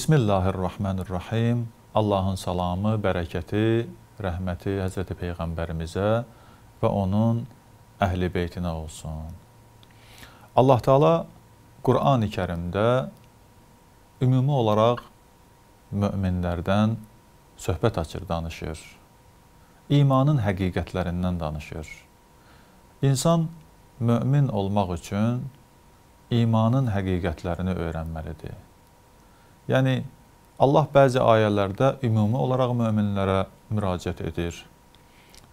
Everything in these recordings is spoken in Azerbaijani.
Bismillahirrahmanirrahim. Allahın salamı, bərəkəti, rəhməti Həzrəti Peyğəmbərimizə və onun əhli beytinə olsun. Allah Taala Qurani Kərimdə ümumi olaraq möminlərdən söhbət açır, danışır. İmanın həqiqətlərindən danışır. İnsan mömin olmaq üçün imanın həqiqətlərini öyrənməlidir. Yəni, Allah bəzi ayələrdə ümumi olaraq möminlərə müraciət edir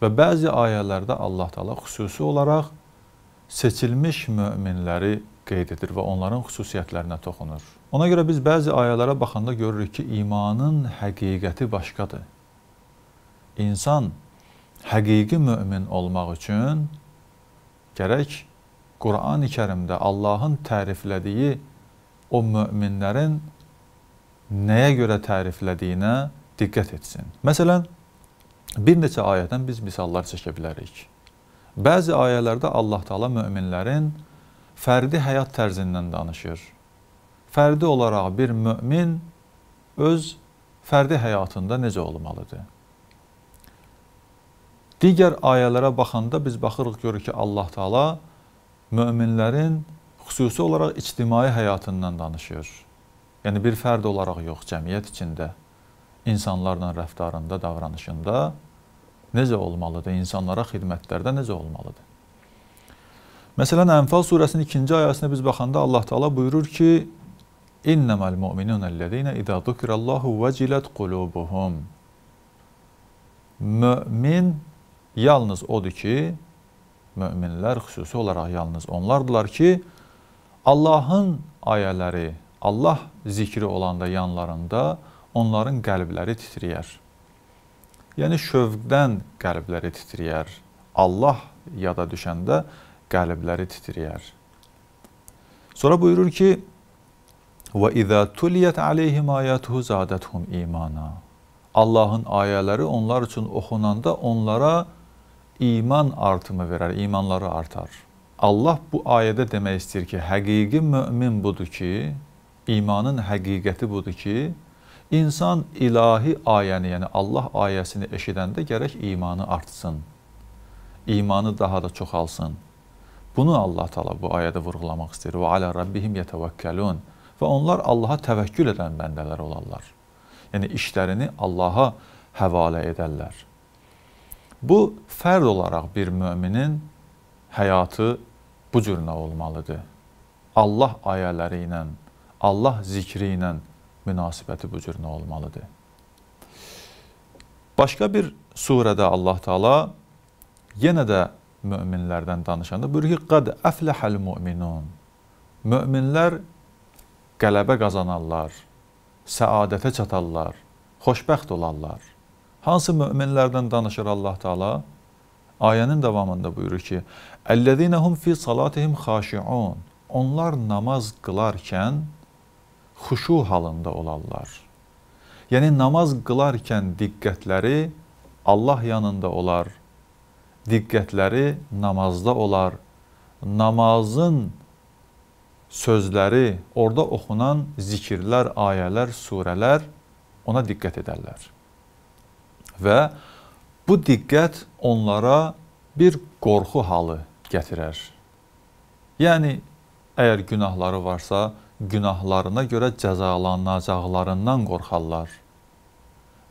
və bəzi ayələrdə Allah da Allah xüsusi olaraq seçilmiş möminləri qeyd edir və onların xüsusiyyətlərinə toxunur. Ona görə biz bəzi ayələrə baxanda görürük ki, imanın həqiqəti başqadır. İnsan həqiqi mömin olmaq üçün gərək Qurani-Kərimdə Allahın təriflədiyi o möminlərin nəyə görə təriflədiyinə diqqət etsin. Məsələn, bir neçə ayədən biz misallar çəkə bilərik. Bəzi ayələrdə Allah Taala möminlərin fərdi həyat tərzindən danışır. Fərdi olaraq bir mömin öz fərdi həyatında necə olmalıdır? Digər ayələrə baxanda biz baxırıq görürük ki, Allah Taala möminlərin xüsusi olaraq ictimai həyatından danışır Yəni bir fərd olaraq yox, cəmiyyət içində insanlarla rəftarında, davranışında necə olmalıdır? İnsanlara xidmətlərdə necə olmalıdır? Məsələn, Ənfal surəsinin 2-ci ayəsinə biz baxanda Allah Taala buyurur ki: "İnnemal mu'minunellezina iza zukirallahu vecilet qulubuhum." Mömin yalnız odur ki, möminlər xüsusi olaraq yalnız onlardılar ki, Allahın ayələri, Allah zikri olanda yanlarında onların qəlbləri titriyər. Yəni şövqdən qəlbləri titriyər. Allah yada düşəndə qəlbləri titriyər. Sonra buyurur ki: "Və izə tuliyət əleyhim ayətuhu zadəthum imana." Allahın ayələri onlar üçün oxunanda onlara iman artımı verər, imanları artar. Allah bu ayədə demək istəyir ki, həqiqi mömin budur ki, imanın həqiqəti budur ki, insan ilahi ayəni, yəni Allah ayəsini eşidəndə gərək imanı artsın, imanı daha da çoxalsın. Bunu Allah Taala bu ayədə vurğulamaq istəyir. Və alə rabbihim yetəvəkkəlun. Və onlar Allaha təvəkkül edən bəndələr olarlar. Yəni işlərini Allaha həvalə edərlər. Bu fərd olaraq bir möminin həyatı bu cür nə olmalıdır? Allah ayələri ilə Allah zikri ilə münasibəti bu cür nə olmalıdır? Başqa bir surədə Allah Taala yenə də möminlərdən danışanda buyurur ki, "Qad aflahal mu'minun." Möminlər qələbə qazanarlar, səadətə çatarlar, xoşbəxt olarlar. Hansı möminlərdən danışır Allah Taala? Ayənin davamında buyurur ki: "Əlləzinəhum fi salatihim xaşiun." Onlar namaz qılarkən xuşu halında olarlar. Yəni namaz qılarkən diqqətləri Allah yanında olar. Diqqətləri namazda olar. Namazın sözləri, orada oxunan zikirlər, ayələr, surələr ona diqqət edərlər. Və bu diqqət onlara bir qorxu halı gətirər. Yəni əgər günahları varsa, günahlarına görə cəzalanacaqlarından qorxarlar.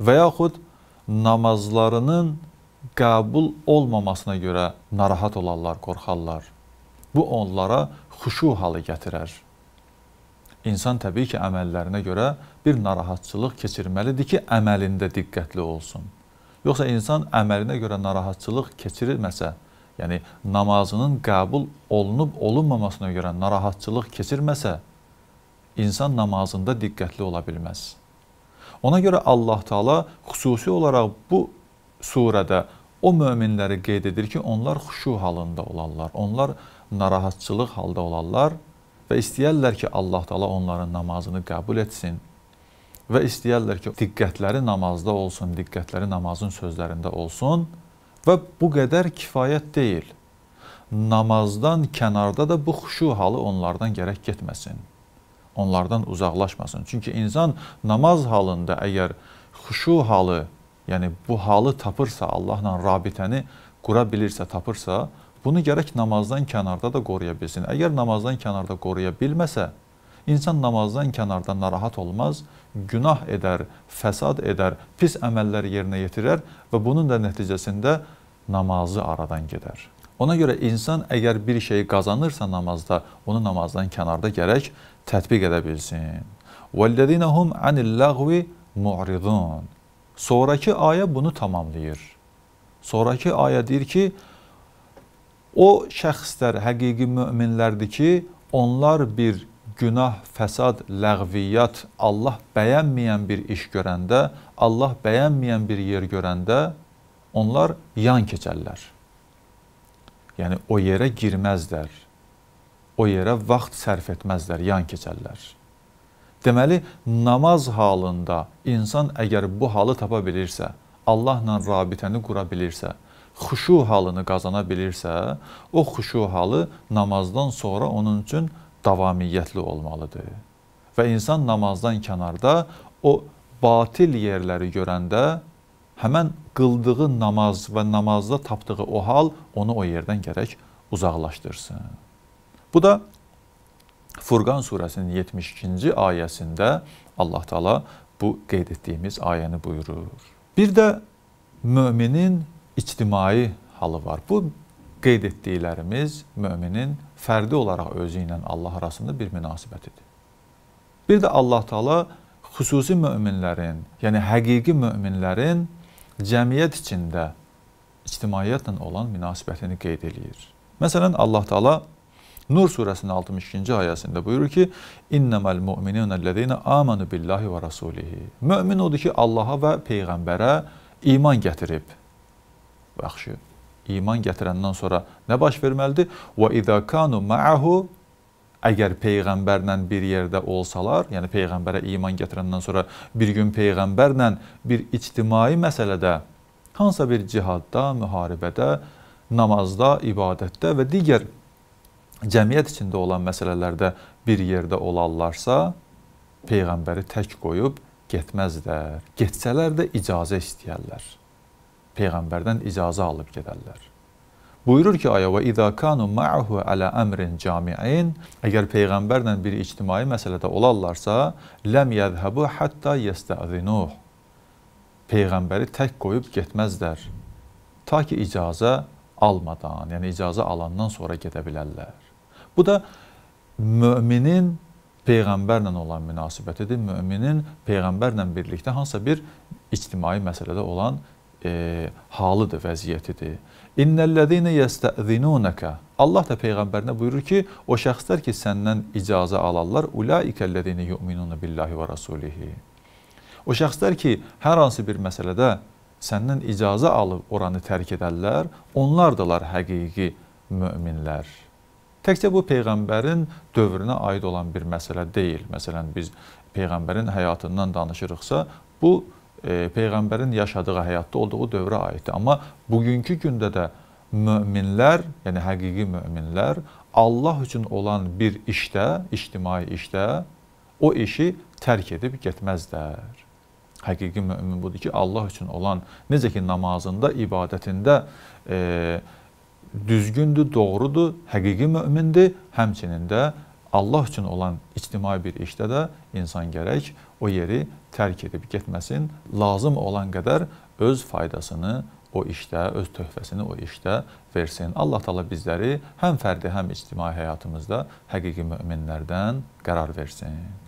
Və yaxud namazlarının qəbul olmamasına görə narahat olarlar, qorxarlar. Bu onlara xuşu halı gətirər. İnsan təbii ki, əməllərinə görə bir narahatçılıq keçirməlidir ki, əməlində diqqətli olsun. Yoxsa insan əməlinə görə narahatçılıq keçirməsə, yəni namazının qəbul olunub-olunmamasına görə narahatçılıq keçirməsə, insan namazında diqqətli ola bilməz. Ona görə Allah Taala xüsusi olaraq bu surədə o möminləri qeyd edir ki, onlar xuşu halında olarlar. Onlar narahatçılıq halda olarlar və istəyərlər ki, Allah Taala onların namazını qəbul etsin və istəyərlər ki, diqqətləri namazda olsun, diqqətləri namazın sözlərində olsun və bu qədər kifayət deyil. Namazdan kənarda da bu xuşu halı onlardan gərək getməsin onlardan uzaqlaşmasın. Çünki insan namaz halında əgər xuşu halı, yəni bu halı tapırsa, Allahla rabitəni qura bilirsə, tapırsa, bunu gərək namazdan kənarda da qoruya bilsin. Əgər namazdan kənarda qoruya bilməsə, İnsan namazdan kənarda narahat olmaz, günah edər, fəsad edər, pis əməllər yerinə yetirər və bunun da nəticəsində namazı aradan gedər. Ona görə insan əgər bir şeyi qazanırsa namazda, onu namazdan kənarda gərək tətbiq edə bilsin. Vəlləzinəhum anil-lağvi mu'ridun. Sonrakı ayə bunu tamamlayır. Sonrakı ayə deyir ki, o şəxslər həqiqi möminlərdir ki, onlar bir günah, fəsad, ləğviyyat, Allah bəyənməyən bir iş görəndə, Allah bəyənməyən bir yer görəndə onlar yan keçərlər. Yəni o yerə girməzlər o yerə vaxt sərf etməzlər, yan keçərlər. Deməli, namaz halında insan əgər bu halı tapa bilirsə, Allahla rabitəni qura bilirsə, xuşu halını qazana bilirsə, o xuşu halı namazdan sonra onun üçün davamiyyətli olmalıdır. Və insan namazdan kənarda o batil yerləri görəndə həmən qıldığı namaz və namazda tapdığı o hal onu o yerdən gərək uzaqlaşdırsın. Bu da Furqan surəsinin 72-ci ayəsində Allah Taala bu qeyd etdiyimiz ayəni buyurur. Bir də möminin ictimai halı var. Bu qeyd etdiklərimiz möminin fərdi olaraq özü ilə Allah arasında bir münasibətidir. Bir də Allah Taala xüsusi möminlərin, yəni həqiqi möminlərin cəmiyyət içində ictimaiyyətlə olan münasibətini qeyd eləyir. Məsələn, Allah Taala Nur surəsinin 62-ci ayəsində buyurur ki: "İnnemal mu'minunellezina amanu billahi və rasulihi." Mömin odur ki, Allaha və peyğəmbərə iman gətirib. Yaxşı. İman gətirəndən sonra nə baş verməlidir? "Və izə kanu ma'ahu" əgər peyğəmbərlə bir yerdə olsalar, yəni peyğəmbərə iman gətirəndən sonra bir gün peyğəmbərlə bir ictimai məsələdə, hansısa bir cihadda, müharibədə, namazda, ibadətdə və digər cəmiyyət içində olan məsələlərdə bir yerdə olarlarsa, peyğəmbəri tək qoyub getməzlər. Getsələr də icazə istəyərlər. Peyğəmbərdən icazə alıb gedərlər. Buyurur ki, ayə və izə kanu ma'ahu ala amrin cami'in, əgər peyğəmbərlə bir ictimai məsələdə olarlarsa, lam yəzhabu hatta yestəzinuh. Peyğəmbəri tək qoyub getməzlər. Ta ki icazə almadan, yəni icazə alandan sonra gedə bilərlər. Bu da müminin peyğəmbərlə olan münasibətidir. Müminin peyğəmbərlə birlikdə hansısa bir ictimai məsələdə olan e, halıdır, vəziyyətidir. İnnellezine yestəzinunaka. Allah da peyğəmbərinə buyurur ki, o şəxslər ki səndən icazə alarlar, ulaikellezine yu'minuna billahi və rasulihi. O şəxslər ki hər hansı bir məsələdə səndən icazə alıb oranı tərk edərlər, onlardılar həqiqi möminlər. Təkcə bu peyğəmbərin dövrünə aid olan bir məsələ deyil. Məsələn biz peyğəmbərin həyatından danışırıqsa, bu e, peyğəmbərin yaşadığı həyatda olduğu dövrə aiddir. Amma bugünkü gündə də möminlər, yəni həqiqi möminlər Allah üçün olan bir işdə, ictimai işdə o işi tərk edib getməzlər. Həqiqi mömin budur ki, Allah üçün olan necə ki namazında, ibadətində e, düzgündür, doğrudur, həqiqi mömindir, həmçinin də Allah üçün olan ictimai bir işdə də insan gərək o yeri tərk edib getməsin, lazım olan qədər öz faydasını o işdə, öz töhfəsini o işdə versin. Allah Taala bizləri həm fərdi, həm ictimai həyatımızda həqiqi möminlərdən qərar versin.